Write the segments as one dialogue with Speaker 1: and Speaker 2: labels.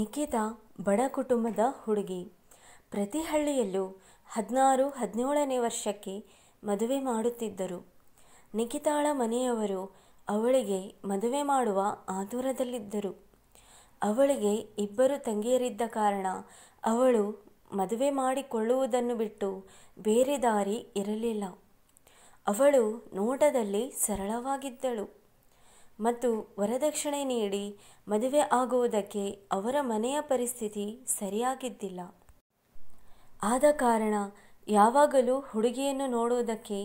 Speaker 1: ನಿಖಿತಾ ಬಡ ಕುಟುಂಬದ ಹುಡುಗಿ ಪ್ರತಿ ಹಳ್ಳಿಯಲ್ಲೂ ಹದಿನಾರು ಹದಿನೇಳನೇ ವರ್ಷಕ್ಕೆ ಮದುವೆ ಮಾಡುತ್ತಿದ್ದರು ನಿಖಿತಾಳ ಮನೆಯವರು ಅವಳಿಗೆ ಮದುವೆ ಮಾಡುವ ಆತುರದಲ್ಲಿದ್ದರು ಅವಳಿಗೆ ಇಬ್ಬರು ತಂಗಿಯರಿದ್ದ ಕಾರಣ ಅವಳು ಮದುವೆ ಮಾಡಿಕೊಳ್ಳುವುದನ್ನು ಬಿಟ್ಟು ಬೇರೆ ದಾರಿ ಇರಲಿಲ್ಲ ಅವಳು ನೋಟದಲ್ಲಿ ಸರಳವಾಗಿದ್ದಳು ಮತ್ತು ವರದಕ್ಷಿಣೆ ನೀಡಿ ಮದುವೆ ಆಗುವುದಕ್ಕೆ ಅವರ ಮನೆಯ ಪರಿಸ್ಥಿತಿ ಸರಿಯಾಗಿದ್ದಿಲ್ಲ ಆದ ಕಾರಣ ಯಾವಾಗಲೂ ಹುಡುಗಿಯನ್ನು ನೋಡುವುದಕ್ಕೆ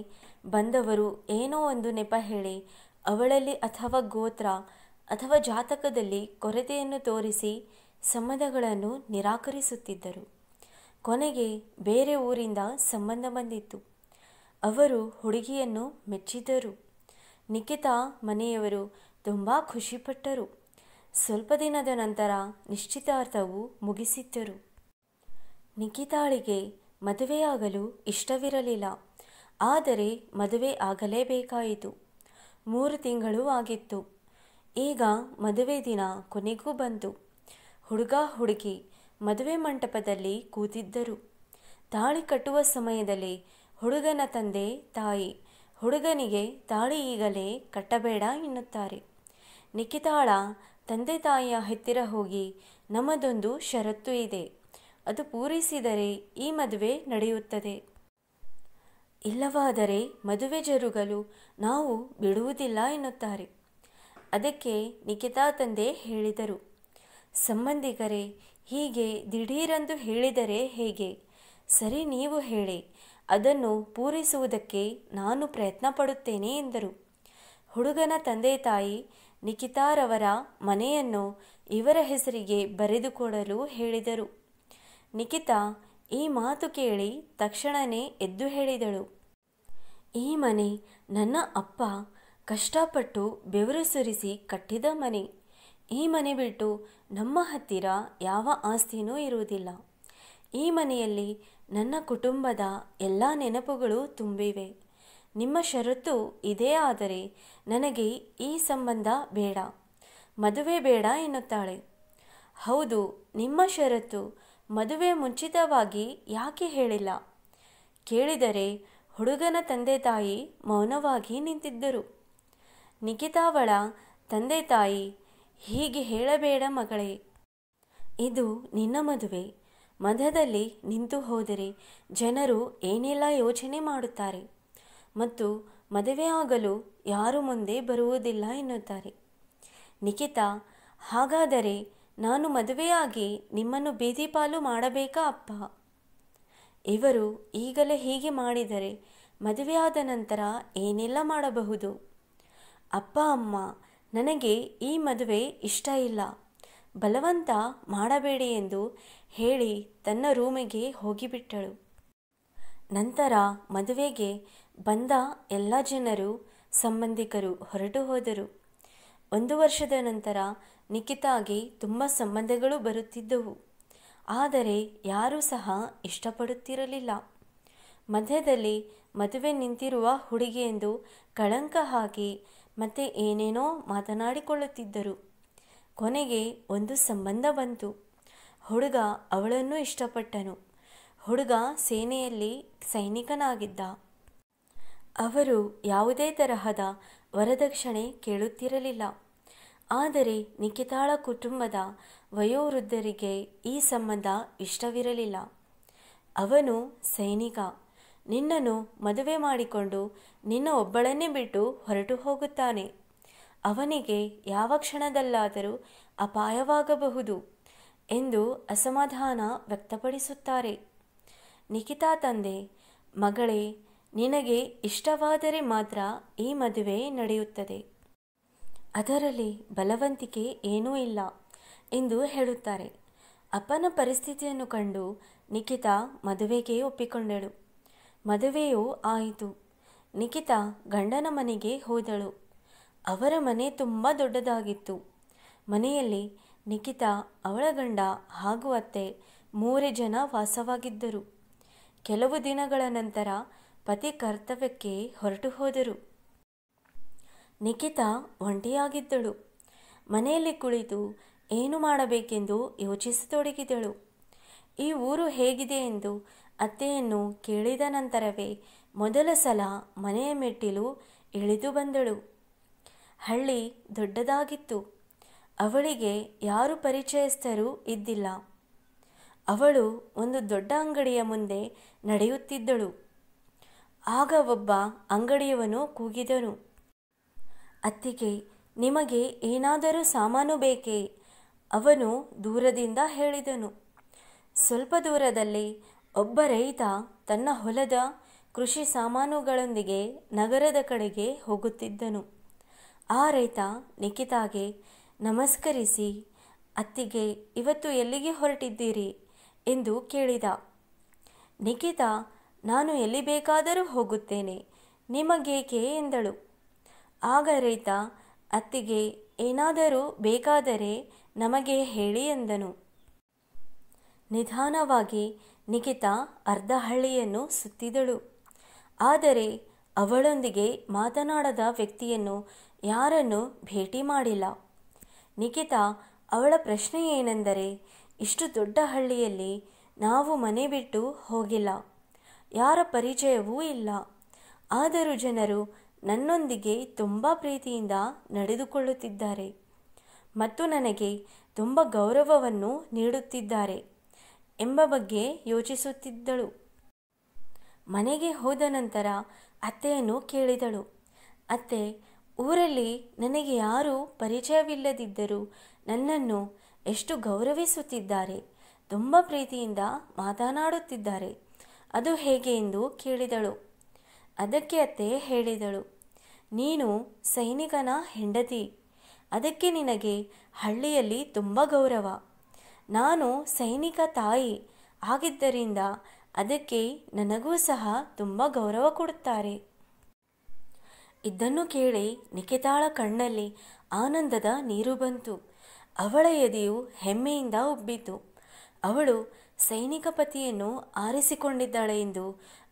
Speaker 1: ಬಂದವರು ಏನೋ ಒಂದು ನೆಪ ಹೇಳಿ ಅವಳಲ್ಲಿ ಅಥವಾ ಗೋತ್ರ ಅಥವಾ ಜಾತಕದಲ್ಲಿ ಕೊರತೆಯನ್ನು ತೋರಿಸಿ ಸಂಬಂಧಗಳನ್ನು ನಿರಾಕರಿಸುತ್ತಿದ್ದರು ಕೊನೆಗೆ ಬೇರೆ ಊರಿಂದ ಸಂಬಂಧ ಬಂದಿತ್ತು ಅವರು ಹುಡುಗಿಯನ್ನು ಮೆಚ್ಚಿದ್ದರು ನಿಖಿತಾ ಮನೆಯವರು ತುಂಬ ಖುಷಿಪಟ್ಟರು ಸ್ವಲ್ಪ ದಿನದ ನಂತರ ನಿಶ್ಚಿತಾರ್ಥವು ಮುಗಿಸಿದ್ದರು ನಿಖಿತಾಳಿಗೆ ಮದುವೆಯಾಗಲು ಇಷ್ಟವಿರಲಿಲ್ಲ ಆದರೆ ಮದುವೆ ಆಗಲೇಬೇಕಾಯಿತು ಮೂರು ತಿಂಗಳು ಆಗಿತ್ತು ಈಗ ಮದುವೆ ದಿನ ಕೊನೆಗೂ ಬಂತು ಹುಡುಗ ಹುಡುಗಿ ಮದುವೆ ಮಂಟಪದಲ್ಲಿ ಕೂತಿದ್ದರು ತಾಳಿ ಕಟ್ಟುವ ಸಮಯದಲ್ಲಿ ಹುಡುಗನ ತಂದೆ ತಾಯಿ ಹುಡುಗನಿಗೆ ತಾಳಿ ಈಗಲೇ ಕಟ್ಟಬೇಡ ಎನ್ನುತ್ತಾರೆ ನಿಖಿತಾಳ ತಂದೆ ತಾಯಿಯ ಹತ್ತಿರ ಹೋಗಿ ನಮ್ಮದೊಂದು ಷರತ್ತು ಇದೆ ಅದು ಪೂರೈಸಿದರೆ ಈ ಮದುವೆ ನಡೆಯುತ್ತದೆ ಇಲ್ಲವಾದರೆ ಮದುವೆ ಜರುಗಲು ನಾವು ಬಿಡುವುದಿಲ್ಲ ಎನ್ನುತ್ತಾರೆ ಅದಕ್ಕೆ ನಿಖಿತಾ ತಂದೆ ಹೇಳಿದರು ಸಂಬಂಧಿಕರೇ ಹೀಗೆ ದಿಢೀರೆಂದು ಹೇಳಿದರೆ ಹೇಗೆ ಸರಿ ನೀವು ಹೇಳಿ ಅದನ್ನು ಪೂರೈಸುವುದಕ್ಕೆ ನಾನು ಪ್ರಯತ್ನ ಪಡುತ್ತೇನೆ ಎಂದರು ಹುಡುಗನ ತಂದೆ ತಾಯಿ ನಿಖಿತಾರವರ ಮನೆಯನ್ನು ಇವರ ಹೆಸರಿಗೆ ಬರೆದುಕೊಡಲು ಹೇಳಿದರು ನಿಖಿತಾ ಈ ಮಾತು ಕೇಳಿ ತಕ್ಷಣವೇ ಎದ್ದು ಹೇಳಿದಳು ಈ ಮನೆ ನನ್ನ ಅಪ್ಪ ಕಷ್ಟಪಟ್ಟು ಬೆವರು ಸುರಿಸಿ ಕಟ್ಟಿದ ಮನೆ ಈ ಮನೆ ಬಿಟ್ಟು ನಮ್ಮ ಹತ್ತಿರ ಯಾವ ಆಸ್ತಿನೂ ಇರುವುದಿಲ್ಲ ಈ ಮನೆಯಲ್ಲಿ ನನ್ನ ಕುಟುಂಬದ ಎಲ್ಲ ನೆನಪುಗಳು ತುಂಬಿವೆ ನಿಮ್ಮ ಷರತ್ತು ಇದೇ ಆದರೆ ನನಗೆ ಈ ಸಂಬಂಧ ಬೇಡ ಮದುವೆ ಬೇಡ ಎನ್ನುತ್ತಾಳೆ ಹೌದು ನಿಮ್ಮ ಷರತ್ತು ಮದುವೆ ಮುಂಚಿತವಾಗಿ ಯಾಕೆ ಹೇಳಿಲ್ಲ ಕೇಳಿದರೆ ಹುಡುಗನ ತಂದೆ ತಾಯಿ ಮೌನವಾಗಿ ನಿಂತಿದ್ದರು ನಿಖಿತಾವಳ ತಂದೆ ತಾಯಿ ಹೀಗೆ ಹೇಳಬೇಡ ಮಗಳೇ ಇದು ನಿನ್ನ ಮದುವೆ ಮಧ್ಯದಲ್ಲಿ ನಿಂತು ಹೋದರೆ ಜನರು ಏನೆಲ್ಲ ಯೋಚನೆ ಮಾಡುತ್ತಾರೆ ಮತ್ತು ಮದುವೆಯಾಗಲು ಯಾರು ಮುಂದೆ ಬರುವುದಿಲ್ಲ ಎನ್ನುತ್ತಾರೆ ನಿಖಿತಾ ಹಾಗಾದರೆ ನಾನು ಮದುವೆಯಾಗಿ ನಿಮ್ಮನ್ನು ಬೀದಿಪಾಲು ಮಾಡಬೇಕಾ ಅಪ್ಪ ಇವರು ಈಗಲೇ ಹೀಗೆ ಮಾಡಿದರೆ ಮದುವೆಯಾದ ನಂತರ ಏನೆಲ್ಲ ಮಾಡಬಹುದು ಅಪ್ಪ ಅಮ್ಮ ನನಗೆ ಈ ಮದುವೆ ಇಷ್ಟ ಇಲ್ಲ ಬಲವಂತ ಮಾಡಬೇಡಿ ಎಂದು ಹೇಳಿ ತನ್ನ ರೂಮಿಗೆ ಹೋಗಿಬಿಟ್ಟಳು ನಂತರ ಮದುವೆಗೆ ಬಂದ ಎಲ್ಲ ಜನರು ಸಂಬಂಧಿಕರು ಹೊರಟು ಹೋದರು ಒಂದು ವರ್ಷದ ನಂತರ ನಿಖಿತಾಗೆ ತುಂಬ ಸಂಬಂಧಗಳು ಬರುತ್ತಿದ್ದವು ಆದರೆ ಯಾರೂ ಸಹ ಇಷ್ಟಪಡುತ್ತಿರಲಿಲ್ಲ ಮಧ್ಯದಲ್ಲಿ ಮದುವೆ ನಿಂತಿರುವ ಹುಡುಗಿಯೆಂದು ಕಳಂಕ ಹಾಕಿ ಮತ್ತೆ ಏನೇನೋ ಮಾತನಾಡಿಕೊಳ್ಳುತ್ತಿದ್ದರು ಕೊನೆಗೆ ಒಂದು ಸಂಬಂಧ ಬಂತು ಹುಡುಗ ಅವಳನ್ನು ಇಷ್ಟಪಟ್ಟನು ಹುಡುಗ ಸೇನೆಯಲ್ಲಿ ಸೈನಿಕನಾಗಿದ್ದ ಅವರು ಯಾವುದೇ ತರಹದ ವರದಕ್ಷಿಣೆ ಕೇಳುತ್ತಿರಲಿಲ್ಲ ಆದರೆ ನಿಖಿತಾಳ ಕುಟುಂಬದ ವಯೋವೃದ್ಧರಿಗೆ ಈ ಸಂಬಂಧ ಇಷ್ಟವಿರಲಿಲ್ಲ ಅವನು ಸೈನಿಕ ನಿನ್ನನ್ನು ಮದುವೆ ಮಾಡಿಕೊಂಡು ನಿನ್ನ ಒಬ್ಬಳನ್ನೇ ಬಿಟ್ಟು ಹೊರಟು ಹೋಗುತ್ತಾನೆ ಅವನಿಗೆ ಯಾವ ಕ್ಷಣದಲ್ಲಾದರೂ ಅಪಾಯವಾಗಬಹುದು ಎಂದು ಅಸಮಾಧಾನ ವ್ಯಕ್ತಪಡಿಸುತ್ತಾರೆ ನಿಖಿತಾ ತಂದೆ ಮಗಳೇ ನಿನಗೆ ಇಷ್ಟವಾದರೆ ಮಾತ್ರ ಈ ಮದುವೆ ನಡೆಯುತ್ತದೆ ಅದರಲ್ಲಿ ಬಲವಂತಿಕೆ ಏನೂ ಇಲ್ಲ ಎಂದು ಹೇಳುತ್ತಾರೆ ಅಪ್ಪನ ಪರಿಸ್ಥಿತಿಯನ್ನು ಕಂಡು ನಿಖಿತಾ ಮದುವೆಗೆ ಒಪ್ಪಿಕೊಂಡಳು ಮದುವೆಯೂ ಆಯಿತು ನಿಖಿತಾ ಗಂಡನ ಮನೆಗೆ ಹೋದಳು ಅವರ ಮನೆ ತುಂಬ ದೊಡ್ಡದಾಗಿತ್ತು ಮನೆಯಲ್ಲಿ ನಿಖಿತಾ ಅವಳ ಗಂಡ ಹಾಗೂ ಅತ್ತೆ ಮೂರೇ ಜನ ವಾಸವಾಗಿದ್ದರು ಕೆಲವು ದಿನಗಳ ನಂತರ ಪತಿ ಕರ್ತವ್ಯಕ್ಕೆ ಹೊರಟು ಹೋದರು ನಿಖಿತಾ ಒಂಟಿಯಾಗಿದ್ದಳು ಮನೆಯಲ್ಲಿ ಕುಳಿತು ಏನು ಮಾಡಬೇಕೆಂದು ಯೋಚಿಸತೊಡಗಿದಳು ಈ ಊರು ಹೇಗಿದೆ ಎಂದು ಅತ್ತೆಯನ್ನು ಕೇಳಿದ ನಂತರವೇ ಮೊದಲ ಸಲ ಮನೆಯ ಮೆಟ್ಟಿಲು ಇಳಿದು ಬಂದಳು ಹಳ್ಳಿ ದೊಡ್ಡದಾಗಿತ್ತು ಅವಳಿಗೆ ಯಾರು ಪರಿಚಯಸ್ಥರು ಇದ್ದಿಲ್ಲ ಅವಳು ಒಂದು ದೊಡ್ಡ ಅಂಗಡಿಯ ಮುಂದೆ ನಡೆಯುತ್ತಿದ್ದಳು ಆಗ ಒಬ್ಬ ಅಂಗಡಿಯವನು ಕೂಗಿದನು ಅತ್ತಿಗೆ ನಿಮಗೆ ಏನಾದರೂ ಸಾಮಾನು ಬೇಕೇ ಅವನು ದೂರದಿಂದ ಹೇಳಿದನು ಸ್ವಲ್ಪ ದೂರದಲ್ಲಿ ಒಬ್ಬ ರೈತ ತನ್ನ ಹೊಲದ ಕೃಷಿ ಸಾಮಾನುಗಳೊಂದಿಗೆ ನಗರದ ಕಡೆಗೆ ಹೋಗುತ್ತಿದ್ದನು ಆ ರೈತ ನಿಖಿತಾಗೆ ನಮಸ್ಕರಿಸಿ ಅತ್ತಿಗೆ ಇವತ್ತು ಎಲ್ಲಿಗೆ ಹೊರಟಿದ್ದೀರಿ ಎಂದು ಕೇಳಿದ ನಿಖಿತಾ ನಾನು ಎಲ್ಲಿ ಬೇಕಾದರೂ ಹೋಗುತ್ತೇನೆ ನಿಮಗೇಕೆ ಎಂದಳು ಆಗ ರೈತ ಅತ್ತಿಗೆ ಏನಾದರೂ ಬೇಕಾದರೆ ನಮಗೆ ಹೇಳಿ ಎಂದನು ನಿಧಾನವಾಗಿ ನಿಖಿತಾ ಅರ್ಧ ಹಳ್ಳಿಯನ್ನು ಸುತ್ತಿದಳು ಆದರೆ ಅವಳೊಂದಿಗೆ ಮಾತನಾಡದ ವ್ಯಕ್ತಿಯನ್ನು ಯಾರನ್ನು ಭೇಟಿ ಮಾಡಿಲ್ಲ ನಿಖಿತಾ ಅವಳ ಪ್ರಶ್ನೆ ಏನೆಂದರೆ ಇಷ್ಟು ದೊಡ್ಡ ಹಳ್ಳಿಯಲ್ಲಿ ನಾವು ಮನೆ ಬಿಟ್ಟು ಹೋಗಿಲ್ಲ ಯಾರ ಪರಿಚಯವೂ ಇಲ್ಲ ಆದರೂ ಜನರು ನನ್ನೊಂದಿಗೆ ತುಂಬ ಪ್ರೀತಿಯಿಂದ ನಡೆದುಕೊಳ್ಳುತ್ತಿದ್ದಾರೆ ಮತ್ತು ನನಗೆ ತುಂಬ ಗೌರವವನ್ನು ನೀಡುತ್ತಿದ್ದಾರೆ ಎಂಬ ಬಗ್ಗೆ ಯೋಚಿಸುತ್ತಿದ್ದಳು ಮನೆಗೆ ಹೋದ ನಂತರ ಅತ್ತೆಯನ್ನು ಕೇಳಿದಳು ಅತ್ತೆ ಊರಲ್ಲಿ ನನಗೆ ಯಾರೂ ಪರಿಚಯವಿಲ್ಲದಿದ್ದರೂ ನನ್ನನ್ನು ಎಷ್ಟು ಗೌರವಿಸುತ್ತಿದ್ದಾರೆ ತುಂಬ ಪ್ರೀತಿಯಿಂದ ಮಾತನಾಡುತ್ತಿದ್ದಾರೆ ಅದು ಹೇಗೆ ಎಂದು ಕೇಳಿದಳು ಅದಕ್ಕೆ ಅತ್ತೆ ಹೇಳಿದಳು ನೀನು ಸೈನಿಕನ ಹೆಂಡತಿ ಅದಕ್ಕೆ ನಿನಗೆ ಹಳ್ಳಿಯಲ್ಲಿ ತುಂಬ ಗೌರವ ನಾನು ಸೈನಿಕ ತಾಯಿ ಆಗಿದ್ದರಿಂದ ಅದಕ್ಕೆ ನನಗೂ ಸಹ ತುಂಬ ಗೌರವ ಕೊಡುತ್ತಾರೆ ಇದನ್ನು ಕೇಳಿ ನಿಖಿತಾಳ ಕಣ್ಣಲ್ಲಿ ಆನಂದದ ನೀರು ಬಂತು ಅವಳ ಎದೆಯು ಹೆಮ್ಮೆಯಿಂದ ಉಬ್ಬಿತು ಅವಳು ಸೈನಿಕ ಪತಿಯನ್ನು ಆರಿಸಿಕೊಂಡಿದ್ದಾಳೆ ಎಂದು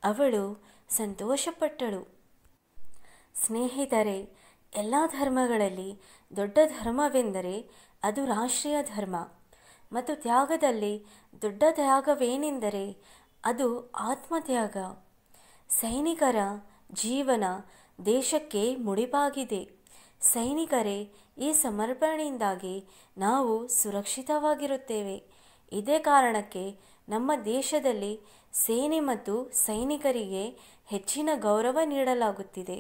Speaker 1: ಅವಳು ಸಂತೋಷಪಟ್ಟಳು ಸ್ನೇಹಿತರೆ ಎಲ್ಲ ಧರ್ಮಗಳಲ್ಲಿ ದೊಡ್ಡ ಧರ್ಮವೆಂದರೆ ಅದು ರಾಷ್ಟ್ರೀಯ ಧರ್ಮ ಮತ್ತು ತ್ಯಾಗದಲ್ಲಿ ದೊಡ್ಡ ತ್ಯಾಗವೇನೆಂದರೆ ಅದು ಆತ್ಮತ್ಯಾಗ ಸೈನಿಕರ ಜೀವನ ದೇಶಕ್ಕೆ ಮುಡಿಪಾಗಿದೆ ಸೈನಿಕರೇ ಈ ಸಮರ್ಪಣೆಯಿಂದಾಗಿ ನಾವು ಸುರಕ್ಷಿತವಾಗಿರುತ್ತೇವೆ ಇದೇ ಕಾರಣಕ್ಕೆ ನಮ್ಮ ದೇಶದಲ್ಲಿ ಸೇನೆ ಮತ್ತು ಸೈನಿಕರಿಗೆ ಹೆಚ್ಚಿನ ಗೌರವ ನೀಡಲಾಗುತ್ತಿದೆ